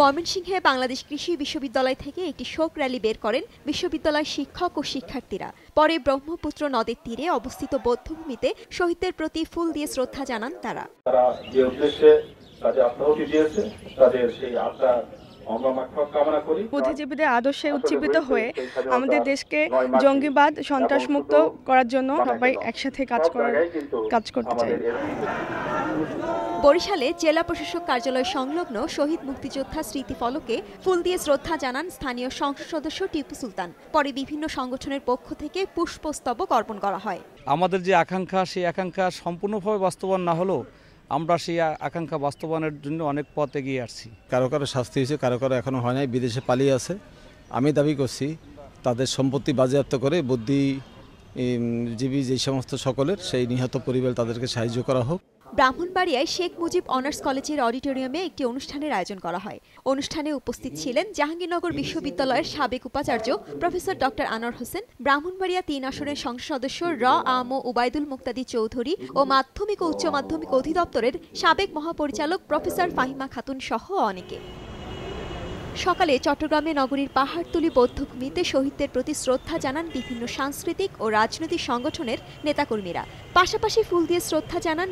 ময়মনসিংহে বাংলাদেশ কৃষি বিশ্ববিদ্যালয় থেকে একটি শোক র্যালি বের করেন বিশ্ববিদ্যালয়ের শিক্ষক ও শিক্ষার্থীরা পরে ব্রহ্মপুত্র নদের তীরে অবস্থিত বৌদ্ধভূমিতে শহীদদের প্রতি ফুল দিয়ে শ্রদ্ধা জানান তারা তারা যে উদ্দেশ্যে তাদের আত্মাহুতি দিয়েছে তাদের সেই আত্মা বুদ্ধিজীবীদের আদর্শে উজ্জীবিত হয়ে আমাদের দেশকে জঙ্গিবাদ সন্ত্রাস মুক্ত করার জন্য সবাই একসাথে কাজ করার কাজ করতে চাই বরিশালে জেলা প্রশাসক কার্যালয় সংলগ্ন শহীদ মুক্তিযোদ্ধা স্মৃতি ফলকে ফুল দিয়ে শ্রদ্ধা জানান স্থানীয় সংসদ সদস্য টিপু সুলতান পরে বিভিন্ন সংগঠনের পক্ষ থেকে পুষ্পস্তবক অর্পণ করা হয় আমাদের যে আকাঙ্ক্ষা সেই আকাঙ্ক্ষা সম্পূর্ণভাবে বাস্তবায়ন না হলেও আমরা সেই আকাঙ্ক্ষা বাস্তবায়নের জন্য অনেক পথ এগিয়ে আসছি কারো কারো শাস্তি হয়েছে কারো কারো এখনও হয় নাই বিদেশে পালিয়ে আছে আমি দাবি করছি তাদের সম্পত্তি বাজেয়াপ্ত করে বুদ্ধিজীবী যেই যে সমস্ত সকলের সেই নিহত পরিবার তাদেরকে সাহায্য করা হোক ব্রাহ্মণবাড়িয়ায় শেখ মুজিব অনার্স কলেজের অডিটোরিয়ামে একটি অনুষ্ঠানের আয়োজন করা হয় অনুষ্ঠানে উপস্থিত ছিলেন জাহাঙ্গীরনগর বিশ্ববিদ্যালয়ের সাবেক উপাচার্য প্রফেসর ডক্টর আনোয়ার হোসেন ব্রাহ্মণবাড়িয়া তিন আসনের সংসদ সদস্য র আম উবায়দুল মুক্তাদি চৌধুরী ও মাধ্যমিক ও উচ্চ মাধ্যমিক অধিদপ্তরের সাবেক মহাপরিচালক প্রফেসর ফাহিমা খাতুন সহ অনেকে সকালে চট্টগ্রামে নগরীর পাহাড়তুলি বৌদ্ধভূমিতে শহীদদের প্রতি শ্রদ্ধা জানান বিভিন্ন সাংস্কৃতিক ও রাজনৈতিক সংগঠনের নেতাকর্মীরা পাশাপাশি ফুল দিয়ে শ্রদ্ধা জানান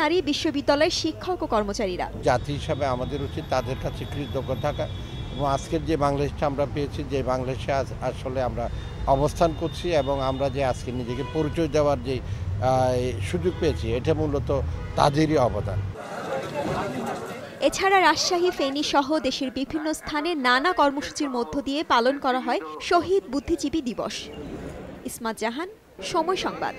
নারী বিশ্ববিদ্যালয়ের শিক্ষক ও কর্মচারীরা জাতি হিসাবে আমাদের উচিত তাদের কাছে কৃতজ্ঞ থাকা এবং আজকের যে বাংলাদেশটা আমরা পেয়েছি যে বাংলাদেশে আসলে আমরা অবস্থান করছি এবং আমরা যে আজকে নিজেকে পরিচয় দেওয়ার যে সুযোগ পেয়েছি এটা মূলত তাদেরই অবদান এছাড়া রাজশাহী ফেনী সহ দেশের বিভিন্ন স্থানে নানা কর্মসূচির মধ্য দিয়ে পালন করা হয় শহীদ বুদ্ধিজীবী দিবস ইসমাত জাহান সময় সংবাদ